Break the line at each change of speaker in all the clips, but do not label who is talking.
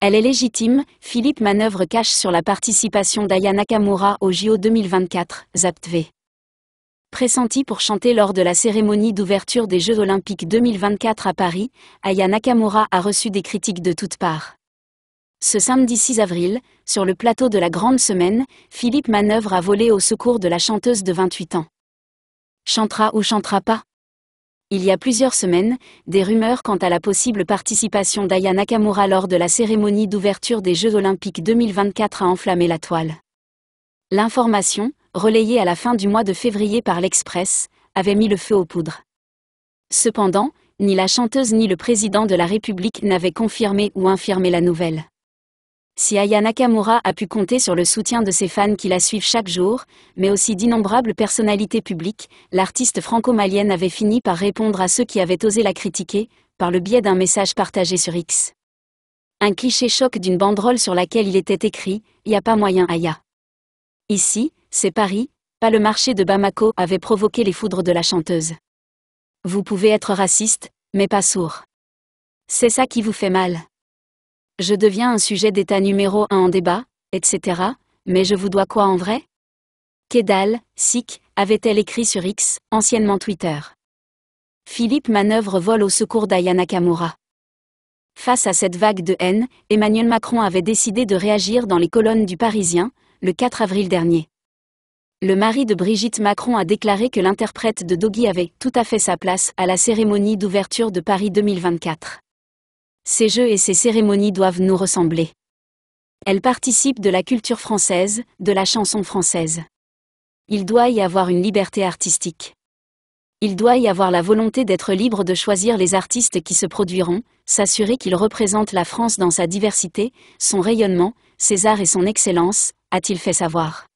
Elle est légitime, Philippe manœuvre cache sur la participation d'Aya Nakamura au JO 2024, ZAPTV. Pressentie pour chanter lors de la cérémonie d'ouverture des Jeux Olympiques 2024 à Paris, Aya Nakamura a reçu des critiques de toutes parts. Ce samedi 6 avril, sur le plateau de la Grande Semaine, Philippe Manœuvre a volé au secours de la chanteuse de 28 ans. Chantera ou chantera pas il y a plusieurs semaines, des rumeurs quant à la possible participation d'Aya Nakamura lors de la cérémonie d'ouverture des Jeux Olympiques 2024 a enflammé la toile. L'information, relayée à la fin du mois de février par l'Express, avait mis le feu aux poudres. Cependant, ni la chanteuse ni le président de la République n'avaient confirmé ou infirmé la nouvelle. Si Aya Nakamura a pu compter sur le soutien de ses fans qui la suivent chaque jour, mais aussi d'innombrables personnalités publiques, l'artiste franco-malienne avait fini par répondre à ceux qui avaient osé la critiquer, par le biais d'un message partagé sur X. Un cliché choc d'une banderole sur laquelle il était écrit « Y a pas moyen Aya ». Ici, c'est Paris, pas le marché de Bamako avait provoqué les foudres de la chanteuse. Vous pouvez être raciste, mais pas sourd. C'est ça qui vous fait mal. Je deviens un sujet d'état numéro un en débat, etc., mais je vous dois quoi en vrai Kedal, Sikh, avait-elle écrit sur X, anciennement Twitter. Philippe Manœuvre vole au secours d'Ayana Kamura. Face à cette vague de haine, Emmanuel Macron avait décidé de réagir dans les colonnes du Parisien, le 4 avril dernier. Le mari de Brigitte Macron a déclaré que l'interprète de Doggy avait tout à fait sa place à la cérémonie d'ouverture de Paris 2024 ces jeux et ces cérémonies doivent nous ressembler. Elles participent de la culture française, de la chanson française. Il doit y avoir une liberté artistique. Il doit y avoir la volonté d'être libre de choisir les artistes qui se produiront, s'assurer qu'ils représentent la France dans sa diversité, son rayonnement, ses arts et son excellence, a-t-il fait savoir.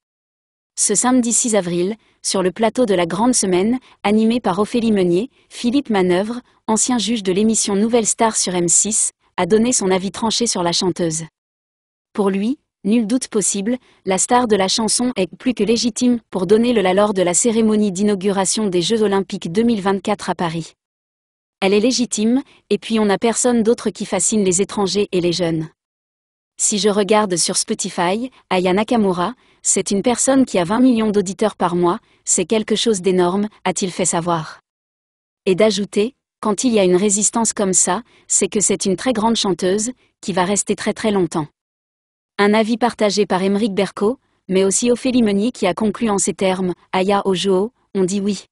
Ce samedi 6 avril, sur le plateau de la Grande Semaine, animé par Ophélie Meunier, Philippe Manœuvre, ancien juge de l'émission Nouvelle Star sur M6, a donné son avis tranché sur la chanteuse. Pour lui, nul doute possible, la star de la chanson est plus que légitime pour donner le la lors de la cérémonie d'inauguration des Jeux Olympiques 2024 à Paris. Elle est légitime, et puis on n'a personne d'autre qui fascine les étrangers et les jeunes. Si je regarde sur Spotify, Aya Nakamura, c'est une personne qui a 20 millions d'auditeurs par mois, c'est quelque chose d'énorme, a-t-il fait savoir. Et d'ajouter, quand il y a une résistance comme ça, c'est que c'est une très grande chanteuse, qui va rester très très longtemps. Un avis partagé par Emeric Berco, mais aussi Ophélie Meunier qui a conclu en ces termes, Aya Ojo, on dit oui.